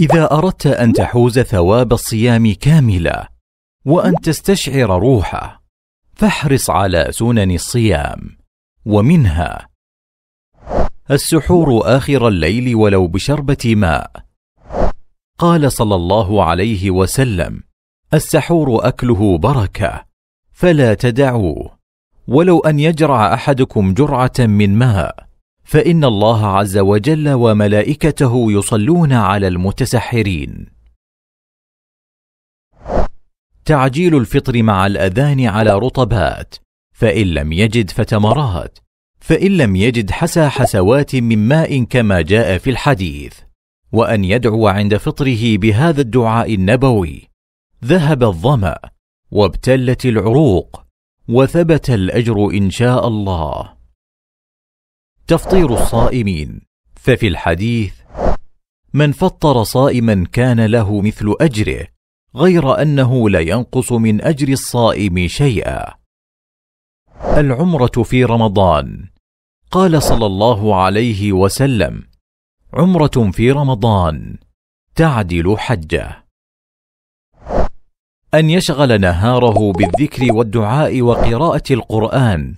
اذا اردت ان تحوز ثواب الصيام كامله وان تستشعر روحه فاحرص على سنن الصيام ومنها السحور اخر الليل ولو بشربه ماء قال صلى الله عليه وسلم السحور اكله بركه فلا تدعوه ولو ان يجرع احدكم جرعه من ماء فان الله عز وجل وملائكته يصلون على المتسحرين تعجيل الفطر مع الاذان على رطبات فان لم يجد فتمرات فان لم يجد حسى حسوات من ماء كما جاء في الحديث وان يدعو عند فطره بهذا الدعاء النبوي ذهب الظما وابتلت العروق وثبت الاجر ان شاء الله تفطير الصائمين ففي الحديث من فطر صائما كان له مثل اجره غير انه لا ينقص من اجر الصائم شيئا العمره في رمضان قال صلى الله عليه وسلم عمره في رمضان تعدل حجه ان يشغل نهاره بالذكر والدعاء وقراءه القران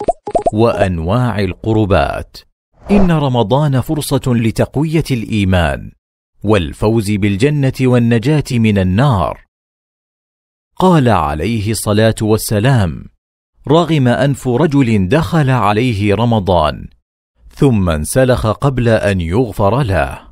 وانواع القربات ان رمضان فرصه لتقويه الايمان والفوز بالجنه والنجاه من النار قال عليه الصلاه والسلام رغم انف رجل دخل عليه رمضان ثم انسلخ قبل ان يغفر له